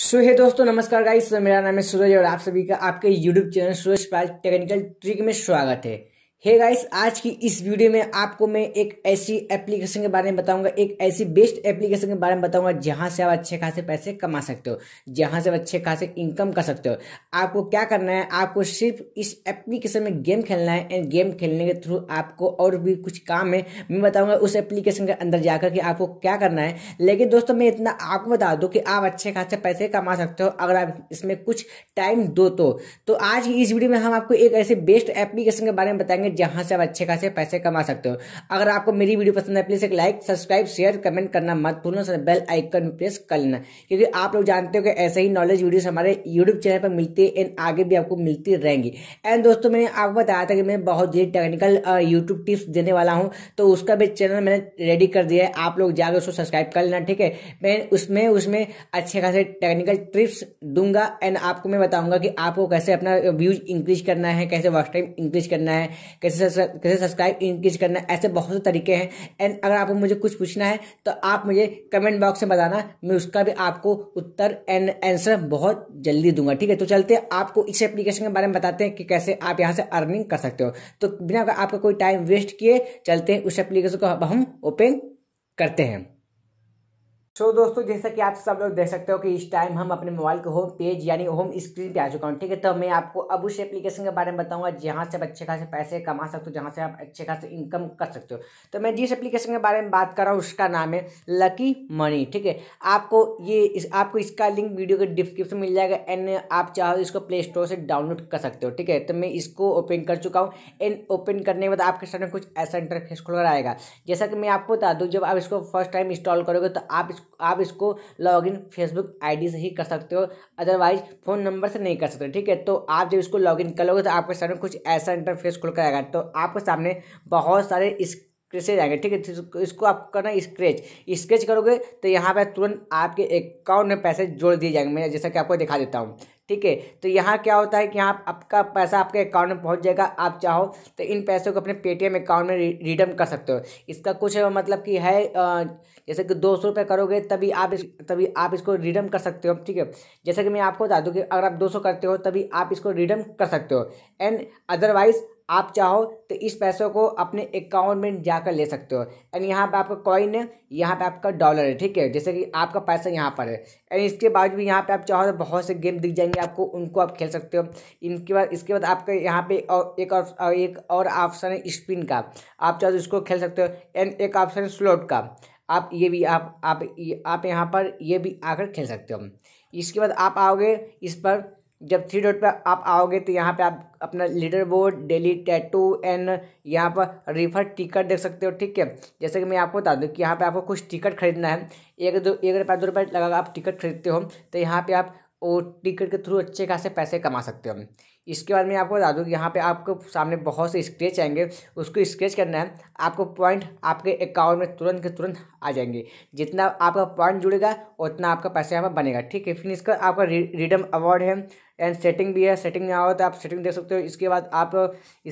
सो so, hey दोस्तों नमस्कार guys मेरा नाम है सूरज और आप सभी का आपके YouTube channel Suraj Pal technical trick में स्वागत है हे hey गाइस आज की इस वीडियो में आपको मैं एक ऐसी एप्लीकेशन के बारे में बताऊंगा एक ऐसी बेस्ट एप्लीकेशन के बारे में बताऊंगा जहां से आप अच्छे खासे पैसे कमा सकते हो जहां से आप अच्छे खासे इनकम कर सकते हो आपको क्या करना है आपको सिर्फ इस एप्लीकेशन में गेम खेलना है एंड गेम खेलने के थ्रू आपको और भी कुछ काम है मैं बताऊँगा उस एप्लीकेशन के अंदर जाकर कि आपको क्या करना है लेकिन दोस्तों मैं इतना आपको बता दूँ कि आप अच्छे खासे पैसे कमा सकते हो अगर आप इसमें कुछ टाइम दो तो।, तो आज की इस वीडियो में हम आपको एक ऐसे बेस्ट एप्लीकेशन के बारे में बताएंगे में जहां से आप अच्छे खासे पैसे कमा सकते हो अगर आपको मेरी वीडियो पसंद है प्लीज़ एक लाइक सब्सक्राइब शेयर कमेंट करना मत भूलो बेल आइकन प्रेस कर लेना क्योंकि आप लोग जानते हो कि ऐसे ही नॉलेज वीडियो हमारे यूट्यूब चैनल पर मिलती है एंड आगे भी आपको मिलती रहेंगी एंड दोस्तों मैंने आपको बताया था कि मैं बहुत जल्दी टेक्निकल यूट्यूब टिप्स देने वाला हूँ तो उसका भी चैनल मैंने रेडी कर दिया है आप लोग जाकर उसको सब्सक्राइब कर लेना ठीक है मैं उसमें उसमें अच्छे खासे टेक्निकल ट्रिप्स दूंगा एंड आपको मैं बताऊंगा कि आपको कैसे अपना व्यूज इंक्रीज करना है कैसे वर्क टाइम इंक्रीज करना है कैसे कैसे सब्सक्राइब इंक्रीज करना ऐसे बहुत से तरीके हैं एंड अगर आपको मुझे कुछ पूछना है तो आप मुझे कमेंट बॉक्स में बताना मैं उसका भी आपको उत्तर एंड आंसर बहुत जल्दी दूंगा ठीक है तो चलते आपको इस एप्लीकेशन के बारे में बताते हैं कि कैसे आप यहाँ से अर्निंग कर सकते हो तो बिना आपका कोई टाइम वेस्ट किए चलते हैं उस एप्लीकेशन को हम ओपन करते हैं सो so, दोस्तों जैसा कि आप सब लोग देख सकते हो कि इस टाइम हम अपने मोबाइल के होम पेज यानी होम स्क्रीन पे आ चुका हूँ ठीक है तो मैं आपको अब उस एप्लीकेशन के बारे में बताऊंगा जहाँ से आप अच्छे खासे पैसे कमा सकते हो जहाँ से आप अच्छे खासे इनकम कर सकते हो तो मैं जिस एप्लीकेशन के बारे में बात कर रहा हूँ उसका नाम है लकी मनी ठीक है आपको ये इस, आपको इसका लिंक वीडियो के डिस्क्रिप्शन मिल जाएगा एंड आप चाहो तो इसको प्ले स्टोर से डाउनलोड कर सकते हो ठीक है तो मैं इसको ओपन कर चुका हूँ एंड ओपन करने के बाद आपके सामने कुछ ऐसा इंटरफेस खुल आएगा जैसा कि मैं आपको बता दूँ जब आप इसको फर्स्ट टाइम इंस्टॉल करोगे तो आप आप इसको लॉग इन फेसबुक आई से ही कर सकते हो अदरवाइज फ़ोन नंबर से नहीं कर सकते ठीक है तो आप जब इसको लॉग कर लोगे तो आपके सामने कुछ ऐसा इंटरफेस खुल कर आएगा तो आपके सामने बहुत सारे इस स्क्रेचेज आएंगे ठीक है इसको आप करना स्क्रेच स्क्रेच करोगे तो यहाँ पर तुरंत आपके अकाउंट में पैसे जोड़ दिए जाएंगे मैं जैसा कि आपको दिखा देता हूँ ठीक है तो यहाँ क्या होता है कि यहाँ आपका पैसा आपके अकाउंट में पहुँच जाएगा आप चाहो तो इन पैसों को अपने पेटीएम अकाउंट में रिडम कर सकते हो इसका कुछ मतलब कि है जैसे कि दो सौ रुपये करोगे तभी आप इस तभी आप इसको रिडम कर सकते हो ठीक है जैसे कि मैं आपको बता दूँ कि अगर आप दो सौ करते हो तभी आप इसको रिडम कर सकते हो एंड अदरवाइज आप चाहो तो इस पैसों को अपने अकाउंट में जाकर ले सकते हो एंड यहाँ पे आपका कॉइन है यहाँ पे आपका डॉलर है ठीक है जैसे कि आपका पैसा यहाँ पर है एंड इसके बाद भी यहाँ पे आप चाहो तो बहुत से गेम दिख जाएंगे आपको उनको आप खेल सकते हो इनके बाद इसके बाद आपका यहाँ पे और एक और एक और ऑप्शन है स्पिन का आप चाहो तो इसको खेल सकते हो एंड एक ऑप्शन है स्लोट का आप ये भी आप आप आप यहाँ पर ये भी आकर खेल सकते हो इसके बाद आप आओगे इस पर जब थ्री डॉट पर आप आओगे तो यहाँ पे आप अपना लीडर बोर्ड डेली टैटू एंड यहाँ पर रिफर टिकट देख सकते हो ठीक है जैसे कि मैं आपको बता दूँ कि यहाँ पे आपको कुछ टिकट खरीदना है एक दो एक रुपया दो रुपये लगा आप टिकट खरीदते हो तो यहाँ पे आप और टिकट के थ्रू अच्छे खासे पैसे कमा सकते हो इसके बाद मैं आपको बता दूँ यहाँ पे आपको सामने बहुत से स्क्रेच आएंगे उसको स्क्रेच करना है आपको पॉइंट आपके अकाउंट में तुरंत के तुरंत आ जाएंगे जितना आपका पॉइंट जुड़ेगा उतना आपका पैसा यहाँ पर बनेगा ठीक है फिर इसका आपका रिडम अवार्ड है एंड सेटिंग भी है सेटिंग में आओ तो आप सेटिंग देख सकते हो इसके बाद आप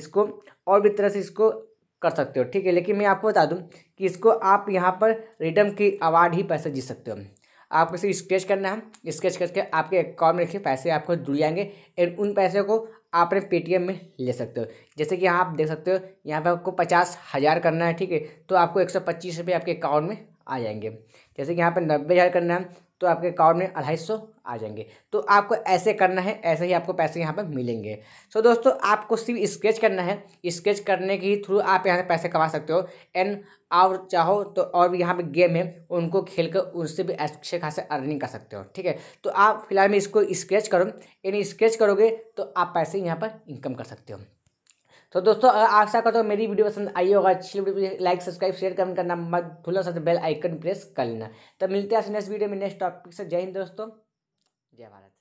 इसको और भी तरह से इसको कर सकते हो ठीक है लेकिन मैं आपको बता दूँ कि इसको आप यहाँ पर रिडम की अवार्ड ही पैसे जीत सकते हो आपको सिर्फ स्केच करना है स्केच करके आपके अकाउंट में रखिए पैसे आपको जुड़ जाएंगे एंड उन पैसे को आप अपने पेटीएम में ले सकते हो जैसे कि यहाँ आप देख सकते हो यहाँ पे आपको पचास हज़ार करना है ठीक है तो आपको एक सौ पच्चीस रुपये आपके अकाउंट में आ जाएंगे जैसे कि यहाँ पर नब्बे हज़ार करना है तो आपके अकाउंट में अढ़ाई सौ आ जाएंगे तो आपको ऐसे करना है ऐसे ही आपको पैसे यहाँ पर मिलेंगे सो so, दोस्तों आपको सिर्फ स्केच करना है स्केच करने के थ्रू आप यहाँ पैसे कमा सकते हो एंड और चाहो तो और भी यहाँ पे गेम है उनको खेल कर उनसे भी अच्छे खासे अर्निंग कर सकते हो ठीक है तो आप फिलहाल में इसको स्केच करो यानी स्केच करोगे तो आप पैसे यहाँ पर इनकम कर सकते हो तो दोस्तों आशा करता हूँ मेरी वीडियो पसंद आई होगा अच्छी video like subscribe share comment करना मत भूलना साथ बेल आइकन प्रेस कर लेना तो मिलते हैं नेक्स्ट वीडियो में नेक्स्ट टॉपिक से जय हिंद दोस्तों जय भारत